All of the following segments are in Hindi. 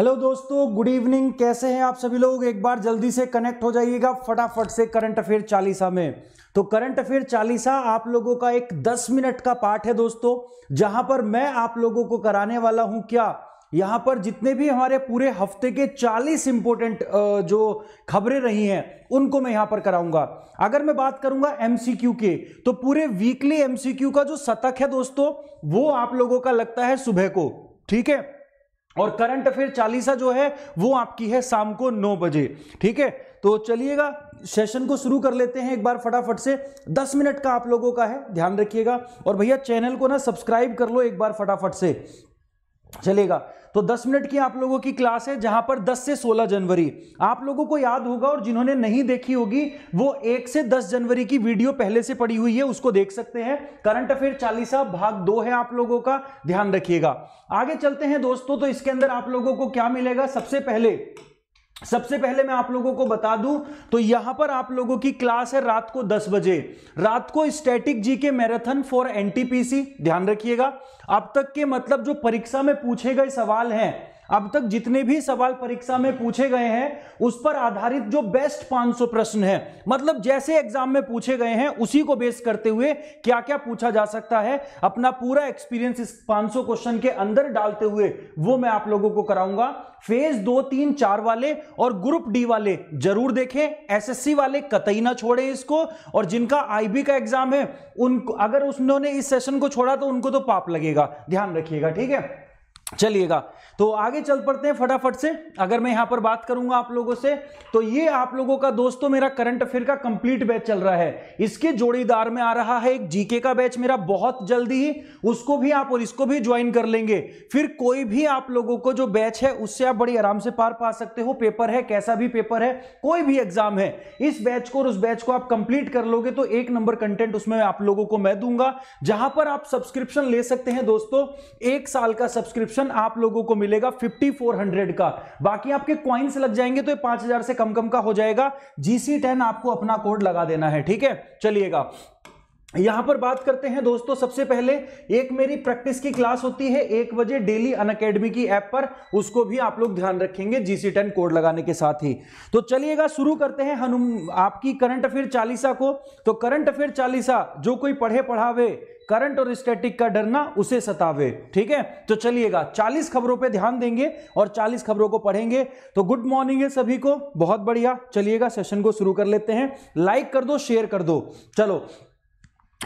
हेलो दोस्तों गुड इवनिंग कैसे हैं आप सभी लोग एक बार जल्दी से कनेक्ट हो जाइएगा फटाफट से करंट अफेयर चालीसा में तो करंट अफेयर चालीसा आप लोगों का एक 10 मिनट का पार्ट है दोस्तों जहां पर मैं आप लोगों को कराने वाला हूं क्या यहां पर जितने भी हमारे पूरे हफ्ते के 40 इंपॉर्टेंट जो खबरें रही हैं उनको मैं यहां पर कराऊंगा अगर मैं बात करूंगा एमसीक्यू के तो पूरे वीकली एमसीक्यू का जो शतक है दोस्तों वो आप लोगों का लगता है सुबह को ठीक है और करंट अफेयर चालीसा जो है वो आपकी है शाम को नौ बजे ठीक है तो चलिएगा सेशन को शुरू कर लेते हैं एक बार फटाफट से दस मिनट का आप लोगों का है ध्यान रखिएगा और भैया चैनल को ना सब्सक्राइब कर लो एक बार फटाफट से चलेगा तो 10 मिनट की आप लोगों की क्लास है जहां पर 10 से 16 जनवरी आप लोगों को याद होगा और जिन्होंने नहीं देखी होगी वो 1 से 10 जनवरी की वीडियो पहले से पड़ी हुई है उसको देख सकते हैं करंट अफेयर चालीसा भाग दो है आप लोगों का ध्यान रखिएगा आगे चलते हैं दोस्तों तो इसके अंदर आप लोगों को क्या मिलेगा सबसे पहले सबसे पहले मैं आप लोगों को बता दूं तो यहां पर आप लोगों की क्लास है रात को 10 बजे रात को स्टैटिक जी के मैराथन फॉर एनटीपीसी ध्यान रखिएगा अब तक के मतलब जो परीक्षा में पूछे गए सवाल हैं अब तक जितने भी सवाल परीक्षा में पूछे गए हैं उस पर आधारित जो बेस्ट 500 प्रश्न है मतलब जैसे एग्जाम में पूछे गए हैं उसी को बेस करते हुए क्या क्या पूछा जा सकता है अपना पूरा एक्सपीरियंस इस पांच क्वेश्चन के अंदर डालते हुए वो मैं आप लोगों को कराऊंगा फेज दो तीन चार वाले और ग्रुप डी वाले जरूर देखें एसएससी वाले कतई ना छोड़े इसको और जिनका आईबी का एग्जाम है उनको अगर उन्होंने इस सेशन को छोड़ा तो उनको तो पाप लगेगा ध्यान रखिएगा ठीक है चलिएगा तो आगे चल पड़ते हैं फटाफट से अगर मैं यहां पर बात करूंगा आप लोगों से तो ये आप लोगों का दोस्तों मेरा करंट अफेयर का कंप्लीट बैच चल रहा है इसके जोड़ीदार में आ रहा है एक जीके का बैच मेरा बहुत जल्दी ही उसको भी आप और इसको भी ज्वाइन कर लेंगे फिर कोई भी आप लोगों को जो बैच है उससे आप बड़ी आराम से पार पा सकते हो पेपर है कैसा भी पेपर है कोई भी एग्जाम है इस बैच को और उस बैच को आप कंप्लीट कर लोगे तो एक नंबर कंटेंट उसमें आप लोगों को मैं दूंगा जहां पर आप सब्सक्रिप्शन ले सकते हैं दोस्तों एक साल का सब्सक्रिप्शन सब्सक्रिप्शन आप लोगों को मिलेगा 5400 का बाकी आपके क्वाइंस लग जाएंगे तो ये 5000 से कम कम का हो जाएगा जीसी टेन आपको अपना कोड लगा देना है ठीक है चलिएगा यहां पर बात करते हैं दोस्तों सबसे पहले एक मेरी प्रैक्टिस की क्लास होती है एक बजे डेली अन अकेडमी की ऐप पर उसको भी आप लोग ध्यान रखेंगे जीसी टेन कोड लगाने के साथ ही तो चलिएगा शुरू करते हैं हनुम आपकी करंट अफेयर चालीसा को तो करंट अफेयर चालीसा जो कोई पढ़े पढ़ावे करंट और स्टैटिक का डरना उसे सतावे ठीक है तो चलिएगा 40 खबरों पे ध्यान देंगे और 40 खबरों को पढ़ेंगे तो गुड मॉर्निंग है सभी को बहुत बढ़िया चलिएगा सेशन को शुरू कर लेते हैं लाइक कर दो शेयर कर दो चलो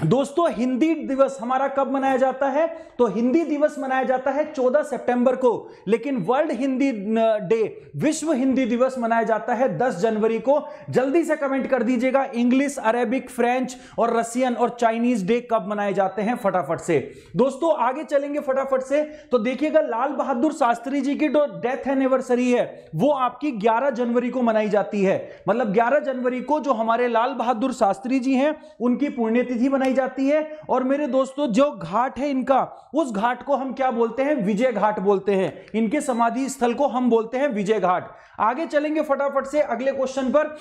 दोस्तों हिंदी दिवस हमारा कब मनाया जाता है तो हिंदी दिवस मनाया जाता है 14 सितंबर को लेकिन वर्ल्ड हिंदी डे विश्व हिंदी दिवस मनाया जाता है 10 जनवरी को जल्दी से कमेंट कर दीजिएगा इंग्लिश अरेबिक फ्रेंच और रसियन और चाइनीज डे कब मनाए जाते हैं फटाफट से दोस्तों आगे चलेंगे फटाफट से तो देखिएगा लाल बहादुर शास्त्री जी की जो डेथ एनिवर्सरी है वो आपकी ग्यारह जनवरी को मनाई जाती है मतलब ग्यारह जनवरी को जो हमारे लाल बहादुर शास्त्री जी हैं उनकी पुण्यतिथि बनाई जाती है और मेरे दोस्तों जो घाट है इनका उस घाट को हम क्या बोलते हैं विजय घाट बोलते हैं इनके समाधि स्थल को हम बोलते हैं विजय घाट आगे चलेंगे फटाफट से अगले क्वेश्चन पर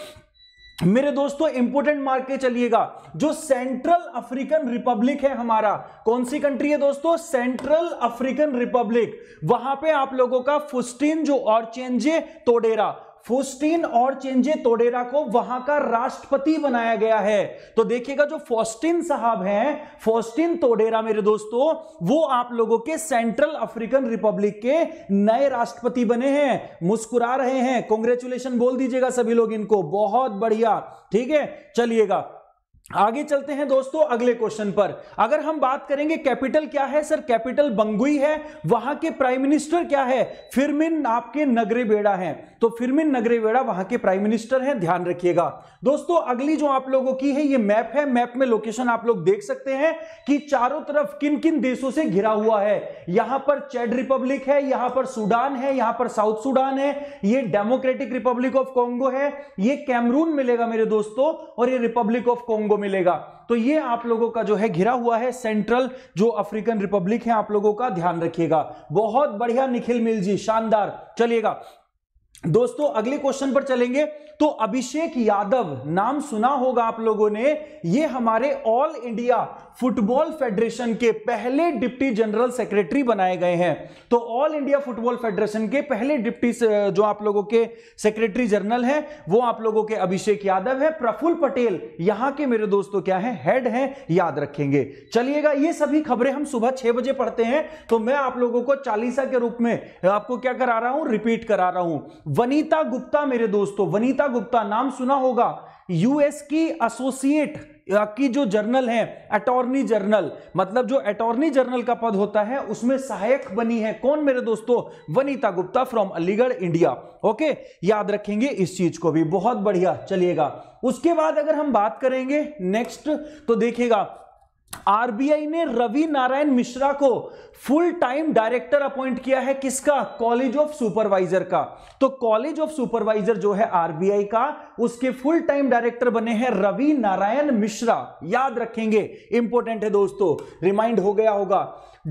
मेरे दोस्तों इंपोर्टेंट मार्क के चलिएगा जो सेंट्रल अफ्रीकन रिपब्लिक है हमारा कौन सी कंट्री है दोस्तों सेंट्रल अफ्रीकन रिपब्लिक वहां पे आप लोगों का फुस्टीन जो और चेंजे तोडेरा फोस्टीन और चेंजे तोडेरा को वहां का राष्ट्रपति बनाया गया है तो देखिएगा जो फोस्टिन साहब हैं फोस्टिन तोडेरा मेरे दोस्तों वो आप लोगों के सेंट्रल अफ्रीकन रिपब्लिक के नए राष्ट्रपति बने हैं मुस्कुरा रहे हैं कॉन्ग्रेचुलेशन बोल दीजिएगा सभी लोग इनको बहुत बढ़िया ठीक है चलिएगा आगे चलते हैं दोस्तों अगले क्वेश्चन पर अगर हम बात करेंगे कैपिटल क्या है सर कैपिटल बंगुई है वहां के प्राइम मिनिस्टर क्या है फिरमिन आपके नगरे बेड़ा है तो फिरमिन बेड़ा वहां के प्राइम मिनिस्टर हैं ध्यान रखिएगा दोस्तों अगली जो आप लोगों की है ये मैप है मैप में लोकेशन आप लोग देख सकते हैं कि चारों तरफ किन किन देशों से घिरा हुआ है यहां पर चेड रिपब्लिक है यहां पर सूडान है यहां पर साउथ सूडान है ये डेमोक्रेटिक रिपब्लिक ऑफ कॉन्गो है ये कैमरून मिलेगा मेरे दोस्तों और ये रिपब्लिक ऑफ कॉन्गो मिलेगा तो ये आप लोगों का जो है घिरा हुआ है सेंट्रल जो अफ्रीकन रिपब्लिक है आप लोगों का ध्यान रखिएगा बहुत बढ़िया निखिल मिल जी शानदार चलिएगा दोस्तों अगले क्वेश्चन पर चलेंगे तो अभिषेक यादव नाम सुना होगा आप लोगों ने ये हमारे ऑल इंडिया फुटबॉल फेडरेशन के पहले डिप्टी जनरल सेक्रेटरी बनाए गए हैं तो ऑल इंडिया फुटबॉल फेडरेशन के पहले डिप्टी जो आप लोगों के सेक्रेटरी जनरल हैं वो आप लोगों के अभिषेक यादव है प्रफुल्ल पटेल यहां के मेरे दोस्तों क्या है हेड है याद रखेंगे चलिएगा ये सभी खबरें हम सुबह छह बजे पढ़ते हैं तो मैं आप लोगों को चालीसा के रूप में आपको क्या करा रहा हूं रिपीट करा रहा हूं वनीता गुप्ता मेरे दोस्तों वनीता गुप्ता नाम सुना होगा यूएस की एसोसिएट की जो जर्नल है अटॉर्नी जर्नल मतलब जो अटॉर्नी जर्नल का पद होता है उसमें सहायक बनी है कौन मेरे दोस्तों Vanita Gupta from Aligarh India okay याद रखेंगे इस चीज को भी बहुत बढ़िया चलिएगा उसके बाद अगर हम बात करेंगे नेक्स्ट तो देखिएगा आरबीआई ने रवि नारायण मिश्रा को फुल टाइम डायरेक्टर अपॉइंट किया है किसका कॉलेज ऑफ सुपरवाइजर का तो कॉलेज ऑफ सुपरवाइजर जो है आरबीआई का उसके फुल टाइम डायरेक्टर बने हैं रवि नारायण मिश्रा याद रखेंगे इंपॉर्टेंट है दोस्तों रिमाइंड हो गया होगा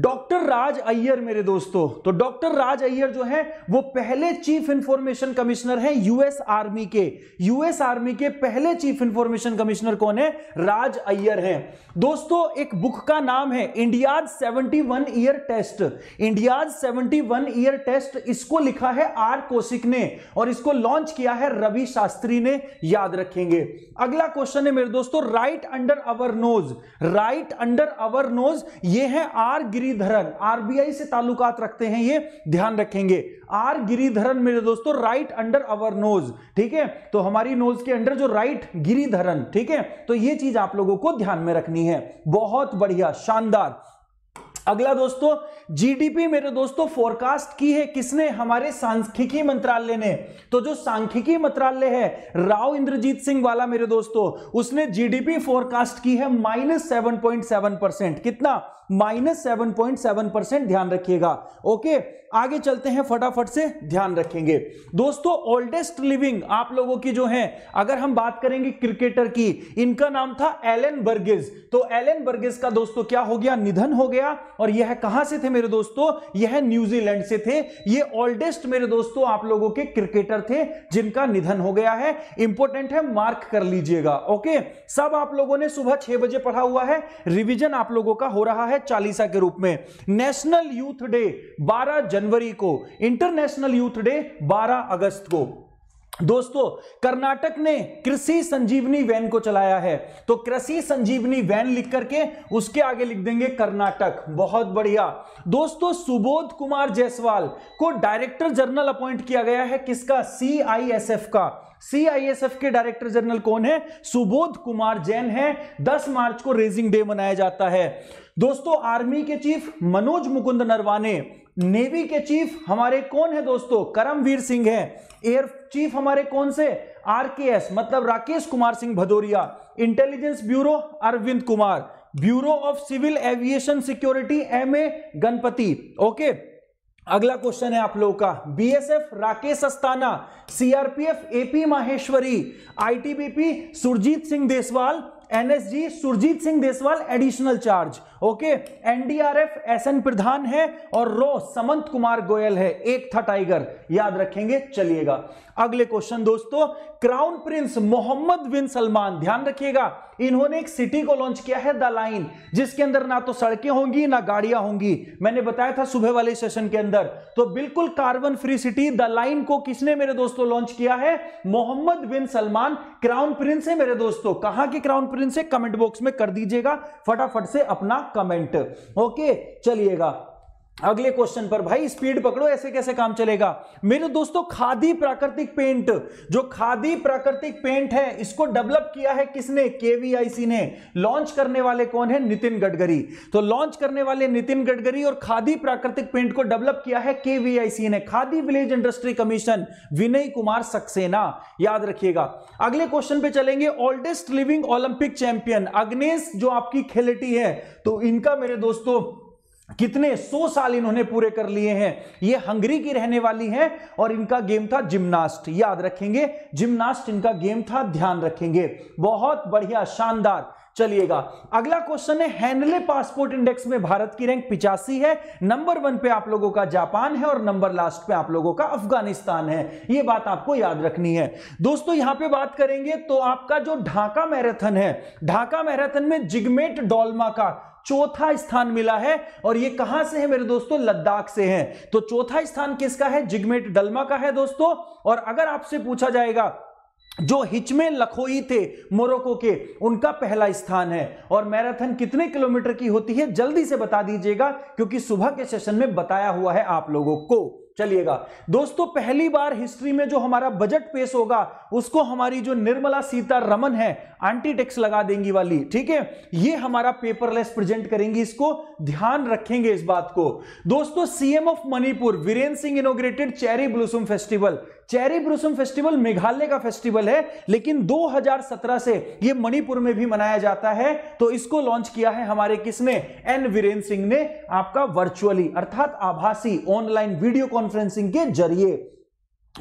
डॉक्टर राज अय्यर मेरे दोस्तों तो डॉक्टर राज अय्यर जो है वो पहले चीफ इंफॉर्मेशन कमिश्नर है यूएस आर्मी के यूएस आर्मी के पहले चीफ इंफॉर्मेशन कमिश्नर कौन है राज अय्यर है दोस्तों एक बुक का नाम है India 71 year year test India 71 year test इसको लिखा है आर कोशिक ने और इसको लॉन्च किया है रवि शास्त्री ने याद रखेंगे अगला क्वेश्चन है मेरे दोस्तों right under our nose right under our nose ये है आर गिरिधरन आरबीआई से ताल्लुकात रखते हैं ये ध्यान रखेंगे आर गिरिधरन मेरे दोस्तों राइट अंडर अवर नोज ठीक है तो हमारी नोज के अंडर जो राइट गिरिधरन ठीक है तो ये चीज आप लोगों को ध्यान में रखनी है बहुत बढ़िया शानदार अगला दोस्तों जीडीपी मेरे दोस्तों फोरकास्ट की है किसने हमारे सांख्यिकी मंत्रालय ने तो जो सांख्यिकी मंत्रालय है राव इंद्रजीत सिंह वाला मेरे दोस्तों उसने जीडीपी फोरकास्ट की है minus seven point seven percent कितना minus seven point seven percent ध्यान रखिएगा ओके आगे चलते हैं फटाफट से ध्यान रखेंगे दोस्तों ओल्डेस्ट लिविंग आप लोगों की जो है अगर हम बात करेंगे क्रिकेटर की इनका नाम था एलन बर्गिस तो एलन बर्गिस का दोस्तों क्या हो गया निधन हो गया और यह कहां से थे मेरे दोस्तों यह न्यूजीलैंड से थे ये ओल्डेस्ट मेरे दोस्तों आप लोगों के क्रिकेटर थे जिनका निधन हो गया है इंपॉर्टेंट है मार्क कर लीजिएगा ओके सब आप लोगों ने सुबह छह बजे पढ़ा हुआ है रिविजन आप लोगों का हो रहा है है चालीसा के रूप में नेशनल यूथ डे 12 जनवरी को इंटरनेशनल यूथ डे 12 अगस्त को दोस्तों कर्नाटक ने कृषि संजीवनी वैन को चलाया है तो कृषि संजीवनी वैन लिख करके उसके आगे लिख देंगे कर्नाटक बहुत बढ़िया दोस्तों सुबोध कुमार जायसवाल को डायरेक्टर जनरल अपॉइंट किया गया है किसका सीआईएसएफ का सीआईएसएफ के डायरेक्टर जनरल कौन है सुबोध कुमार जैन है 10 मार्च को रेजिंग डे मनाया जाता है दोस्तों आर्मी के चीफ मनोज मुकुंद नरवाने नेवी के चीफ हमारे कौन है दोस्तों करमवीर सिंह है एयर चीफ हमारे कौन से आरकेएस मतलब Rakesh Kumar Singh Bhadauria intelligence bureau Arvind Kumar bureau of civil aviation security M A Ganapathy okay अगला क्वेश्चन है आप लोगों का BSF Rakesh Asthana CRPF AP Maheshwari ITBP Surjeet Singh Deswal NSG Surjeet Singh Deswal additional charge okay NDRF S N Pradhan है और रो समंत कुमार गोयल है एक था टाइगर याद रखेंगे चलिएगा अगले क्वेश्चन दोस्तों क्राउन प्रिंस मोहम्मद बिन सलमान ध्यान रखिएगा इन्होंने एक सिटी को लॉन्च किया है द लाइन जिसके अंदर ना तो सड़कें होंगी ना गाड़ियां होंगी मैंने बताया था सुबह वाले सेशन के अंदर तो बिल्कुल carbon free city the line को किसने मेरे दोस्तों लॉन्च किया है मोहम्मद बिन सलमान क्राउन प्रिंस है मेरे दोस्तों कहां के क्राउन प्रिंस है कमेंट बॉक्स में कर दीजिएगा फटाफट से अपना कमेंट ओके चलिएगा अगले क्वेश्चन पर भाई स्पीड पकड़ो ऐसे कैसे काम चलेगा मेरे दोस्तों खादी प्राकृतिक पेंट जो खादी प्राकृतिक पेंट है इसको डेवलप किया है किसने केवीआईसी ने लॉन्च करने वाले कौन है नितिन गडकरी तो लॉन्च करने वाले नितिन गडकरी और खादी प्राकृतिक पेंट को डेवलप किया है केवीआईसी ने Khadi village industry commission Vinay Kumar Saxena याद रखिएगा अगले क्वेश्चन पे चलेंगे oldest living Olympic champion Agnes जो आपकी खेलेटी है तो इनका मेरे दोस्तों कितने सौ साल इन्होंने पूरे कर लिए हैं ये हंगरी की रहने वाली है और इनका गेम था जिम्नास्ट याद रखेंगे जिम्नास्ट इनका गेम था ध्यान रखेंगे बहुत बढ़िया शानदार चलिएगा अगला क्वेश्चन है हैनले पासपोर्ट इंडेक्स में भारत की रैंक पिचासी है नंबर वन पे आप लोगों का जापान है और नंबर लास्ट पे आप लोगों का अफगानिस्तान है ये बात आपको याद रखनी है दोस्तों यहां पे बात करेंगे तो आपका जो ढाका मैराथन है ढाका मैराथन में जिगमेट डोलमा का चौथा स्थान मिला है और ये कहां से है मेरे दोस्तों लद्दाख से है तो चौथा स्थान किसका है जिगमेट डलमा का है दोस्तों और अगर आपसे पूछा जाएगा जो हिचमे लखोई थे मोरक्को के उनका पहला स्थान है और मैराथन कितने किलोमीटर की होती है जल्दी से बता दीजिएगा क्योंकि सुबह के सेशन में बताया हुआ है आप लोगों को चलिएगा दोस्तों पहली बार हिस्ट्री में जो हमारा बजट पेश होगा उसको हमारी जो निर्मला सीतारमन है आंटी टैक्स लगा देंगी वाली ठीक है ये हमारा पेपरलेस प्रेजेंट करेंगी इसको ध्यान रखेंगे इस बात को दोस्तों CM of Manipur Virendra Singh inaugurated cherry blossom festival cherry blossom festival Meghalaya का फेस्टिवल है लेकिन 2017 से ये मणिपुर में भी मनाया जाता है तो इसको लॉन्च किया है हमारे किसने एन वीरेन सिंह ने आपका वर्चुअली अर्थात आभासी ऑनलाइन वीडियो कॉन्फ्रेंसिंग के जरिए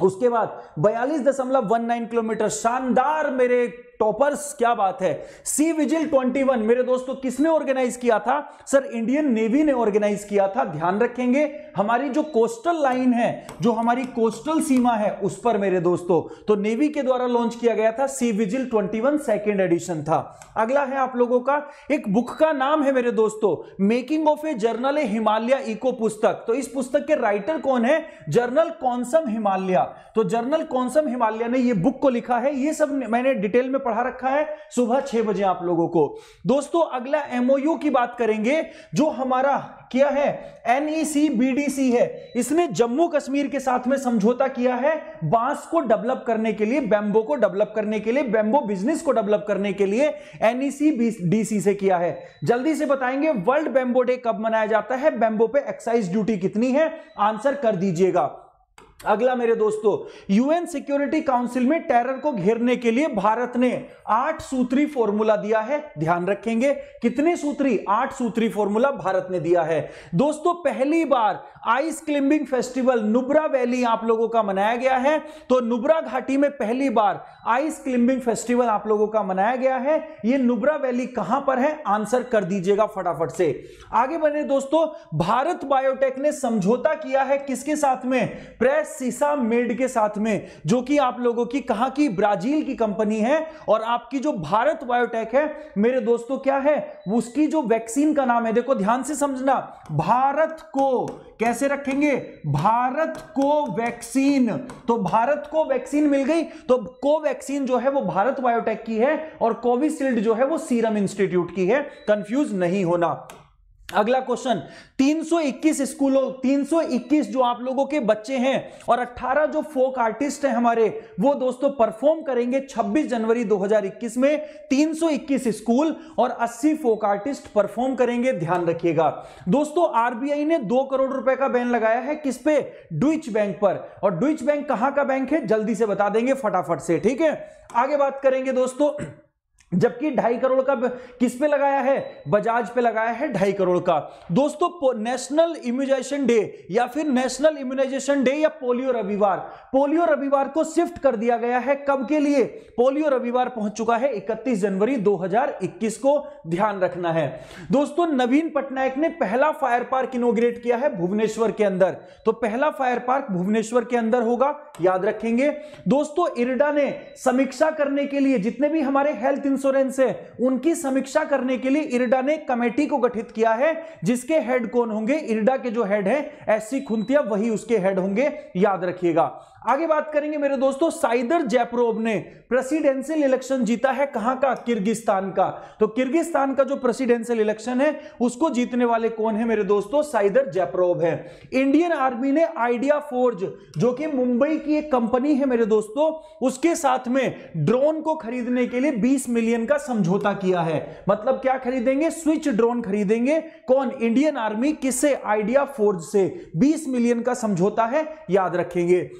उसके बाद बयालीस दशमलव वन नाइन किलोमीटर शानदार मेरे टॉपर्स क्या बात है सी विजिल 21 मेरे दोस्तों किसने ऑर्गेनाइज किया था सर इंडियन नेवी ने ऑर्गेनाइज किया था ध्यान रखेंगे हमारी जो कोस्टल लाइन है जो हमारी कोस्टल सीमा है उस पर मेरे दोस्तों तो नेवी के द्वारा लॉन्च किया गया था सी विजिल 21 सेकंड एडिशन था अगला है आप लोगों का एक बुक का नाम है मेरे दोस्तों making of a journal a Himalaya echo पुस्तक तो इस पुस्तक के राइटर कौन है जर्नल कौनसम हिमालय तो जर्नल कौनसम हिमालय ने यह बुक को लिखा है यह सब मैंने डिटेल में पढ़ा रखा है सुबह छह बजे आप लोगों को दोस्तों अगला एमओयू की बात करेंगे जो हमारा किया है एनईसी बीडीसी e है इसने जम्मू कश्मीर के साथ में समझौता किया है बांस को डेवलप करने के लिए बैम्बो को डेवलप करने के लिए बैम्बो बिजनेस को डेवलप करने के लिए एनईसी डीसी e से किया है जल्दी से बताएंगे वर्ल्ड बैम्बो डे कब मनाया जाता है बैम्बो पे एक्साइज ड्यूटी कितनी है आंसर कर दीजिएगा अगला मेरे दोस्तों यूएन सिक्योरिटी काउंसिल में टेरर को घेरने के लिए भारत ने आठ सूत्री फॉर्मूला दिया है ध्यान रखेंगे कितने सूत्री आठ सूत्री फॉर्मूला भारत ने दिया है दोस्तों पहली बार ice climbing festival Nubra valley आप लोगों का मनाया गया है तो नुब्रा घाटी में पहली बार आइस क्लिंबिंग फेस्टिवल आप लोगों का मनाया गया है ये नुब्रा वैली कहां पर है आंसर कर दीजिएगा फटाफट से आगे बने दोस्तों भारत बायोटेक ने समझौता किया है किसके साथ में प्रेस सीसा मेड के साथ में जो कि आप लोगों की कहा कि ब्राजील की कंपनी है और आपकी जो भारत बायोटेक है मेरे दोस्तों क्या है उसकी जो वैक्सीन का नाम है देखो ध्यान से समझना भारत को कैसे रखेंगे भारत को वैक्सीन तो भारत को वैक्सीन मिल गई तो कोवैक्सीन जो है वो भारत बायोटेक की है और कोविशील्ड जो है वो सीरम इंस्टीट्यूट की है कंफ्यूज नहीं होना अगला क्वेश्चन 321 स्कूलों 321 जो आप लोगों के बच्चे हैं और 18 जो फोक आर्टिस्ट हैं हमारे वो दोस्तों परफॉर्म करेंगे 26 जनवरी 2021 में 321 स्कूल और 80 फोक आर्टिस्ट परफॉर्म करेंगे ध्यान रखिएगा दोस्तों आरबीआई ने दो करोड़ रुपए का बैन लगाया है किस पे डुइच बैंक पर और डुइच बैंक कहां का बैंक है जल्दी से बता देंगे फटाफट से ठीक है आगे बात करेंगे दोस्तों जबकि ढाई करोड़ का किस पे लगाया है बजाज पे लगाया है ढाई करोड़ का दोस्तों नेशनल इम्यूनाइजेशन डे या फिर नेशनल इम्यूनाइजेशन डे या पोलियो रविवार पोलियो रविवार को शिफ्ट कर दिया गया है कब के लिए पोलियो रविवार पहुंच चुका है 31 जनवरी 2021 को ध्यान रखना है दोस्तों नवीन पटनायक ने पहला फायर पार्क इनोग्रेट किया है भुवनेश्वर के अंदर तो पहला फायर पार्क भुवनेश्वर के अंदर होगा याद रखेंगे दोस्तों इरडा ने समीक्षा करने के लिए जितने भी हमारे हेल्थ इंश्योरेंस है उनकी समीक्षा करने के लिए इरडा ने कमेटी को गठित किया है जिसके हेड कौन होंगे इरडा के जो हेड है एस सी खुंतिया वही उसके हेड होंगे याद रखिएगा आगे बात करेंगे मेरे दोस्तों साइदर जैप्रोव ने प्रेसिडेंशियल इलेक्शन जीता है कहां का किर्गिस्तान का तो किर्गिस्तान का जो प्रेसिडेंशियल इलेक्शन है उसको जीतने वाले कौन है मेरे दोस्तों साइदर जैप्रोव है इंडियन आर्मी ने आइडिया फोर्ज जो कि मुंबई की एक कंपनी है मेरे दोस्तों उसके साथ में ड्रोन को खरीदने के लिए बीस मिलियन का समझौता किया है मतलब क्या खरीदेंगे स्विच ड्रोन खरीदेंगे कौन इंडियन आर्मी किससे आइडिया फोर्ज से बीस मिलियन का समझौता है याद रखेंगे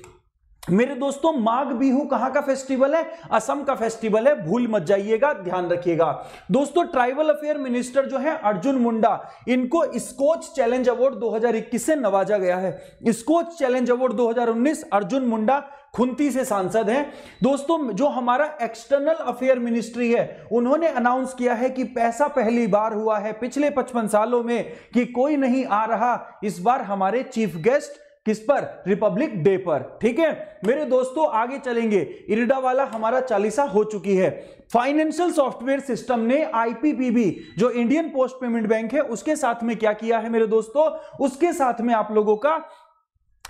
मेरे दोस्तों माघ बिहू कहां का फेस्टिवल है असम का फेस्टिवल है भूल मत जाइएगा ध्यान रखिएगा दोस्तों ट्राइबल अफेयर मिनिस्टर जो है अर्जुन मुंडा इनको स्कोच चैलेंज अवार्ड 2021 से नवाजा गया है Skoch challenge award 2019 Arjun Munda Khunti से सांसद हैं दोस्तों जो हमारा एक्सटर्नल अफेयर मिनिस्ट्री है उन्होंने अनाउंस किया है कि पैसा पहली बार हुआ है पिछले पचपन सालों में कि कोई नहीं आ रहा इस बार हमारे चीफ गेस्ट किस पर रिपब्लिक डे पर ठीक है मेरे दोस्तों आगे चलेंगे इरिडा वाला हमारा चालीसा हो चुकी है फाइनेंशियल सॉफ्टवेयर सिस्टम ने आईपीपीबी जो इंडियन पोस्ट पेमेंट बैंक है उसके साथ में क्या किया है मेरे दोस्तों उसके साथ में आप लोगों का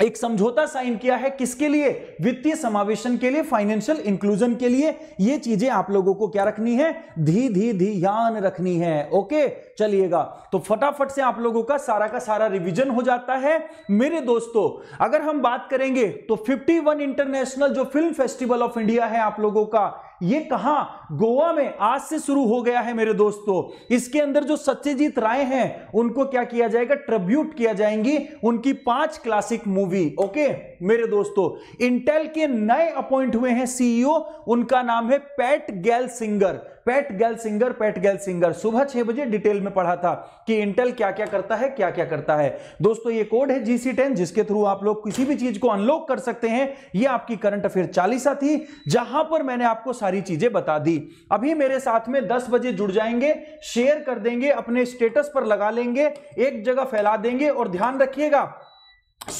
एक समझौता साइन किया है किसके लिए वित्तीय समावेशन के लिए फाइनेंशियल इंक्लूजन के लिए ये चीजें आप लोगों को क्या रखनी है धी धी धी यान रखनी है ओके चलिएगा तो फटाफट से आप लोगों का सारा का सारा रिवीजन हो जाता है मेरे दोस्तों अगर हम बात करेंगे तो 51 इंटरनेशनल जो फिल्म फेस्टिवल ऑफ इंडिया है आप लोगों का ये कहा गोवा में आज से शुरू हो गया है मेरे दोस्तों इसके अंदर जो सत्यजीत राय हैं उनको क्या किया जाएगा ट्रिब्यूट किया जाएंगी उनकी पांच क्लासिक मूवी ओके मेरे दोस्तों इंटेल के नए अपॉइंट हुए हैं सीईओ e उनका नाम है Pat Gelsinger Pat Gelsinger Pat Gelsinger सुबह छह बजे डिटेल में पढ़ा था कि इंटेल क्या क्या करता है क्या क्या करता है दोस्तों ये कोड है जीसी टेन जिसके थ्रू आप लोग किसी भी चीज को अनलॉक कर सकते हैं ये आपकी करंट अफेयर चालीसा थी जहां पर मैंने आपको सारी चीजें बता दी अभी मेरे साथ में दस बजे जुड़ जाएंगे शेयर कर देंगे अपने स्टेटस पर लगा लेंगे एक जगह फैला देंगे और ध्यान रखिएगा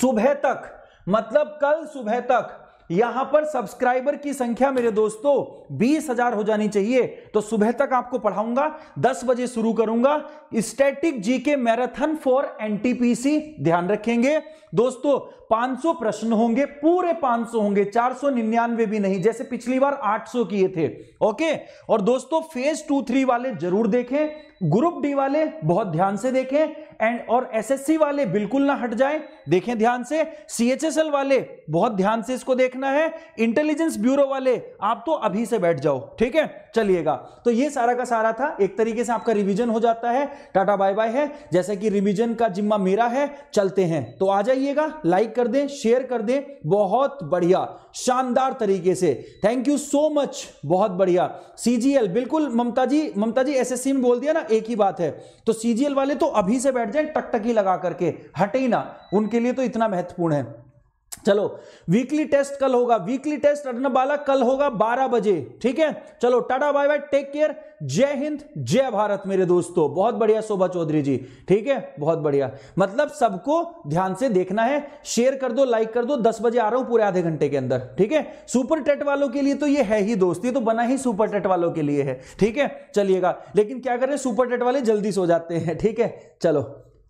सुबह तक मतलब कल सुबह तक यहां पर सब्सक्राइबर की संख्या मेरे दोस्तों बीस हजार हो जानी चाहिए तो सुबह तक आपको पढ़ाऊंगा दस बजे शुरू करूंगा static GK marathon for NTPC ध्यान रखेंगे दोस्तों 500 प्रश्न होंगे पूरे 500 होंगे 499 भी नहीं जैसे पिछली बार 800 किए थे ओके और दोस्तों फेज टू थ्री वाले जरूर देखें ग्रुप डी वाले बहुत ध्यान से देखें एंड और एसएससी वाले बिल्कुल ना हट जाए देखें ध्यान से सीएचएसएल वाले बहुत ध्यान से इसको देखना है इंटेलिजेंस ब्यूरो वाले आप तो अभी से बैठ जाओ ठीक है चलिएगा तो ये सारा का सारा था एक तरीके से आपका रिवीजन हो जाता है टाटा बाय बाय है जैसे कि रिवीजन का जिम्मा मेरा है चलते हैं तो आ जाइएगा लाइक कर दें शेयर कर दें बहुत बढ़िया शानदार तरीके से थैंक यू सो मच बहुत बढ़िया सीजीएल बिल्कुल ममता जी ममता जी एसएससी में बोल दिया ना एक ही बात है तो सीजीएल वाले तो अभी से बैठ अर्जेंट टकटकी लगा करके हटे ही ना उनके लिए तो इतना महत्वपूर्ण है चलो वीकली टेस्ट कल होगा वीकली टेस्ट अडनबाला कल होगा 12 बजे ठीक है चलो tata bye bye take care जय हिंद जय भारत मेरे दोस्तों बहुत बढ़िया शोभा चौधरी जी ठीक है बहुत बढ़िया मतलब सबको ध्यान से देखना है शेयर कर दो लाइक कर दो 10 बजे आ रहा हूं पूरे आधे घंटे के अंदर ठीक है सुपर टेट वालों के लिए तो ये है ही दोस्त ये तो बना ही सुपर टेट वालों के लिए है ठीक है चलिएगा लेकिन क्या करें सुपर टेट वाले जल्दी सो जाते हैं ठीक है चलो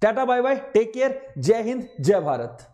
tata bye bye take care जय हिंद जय भारत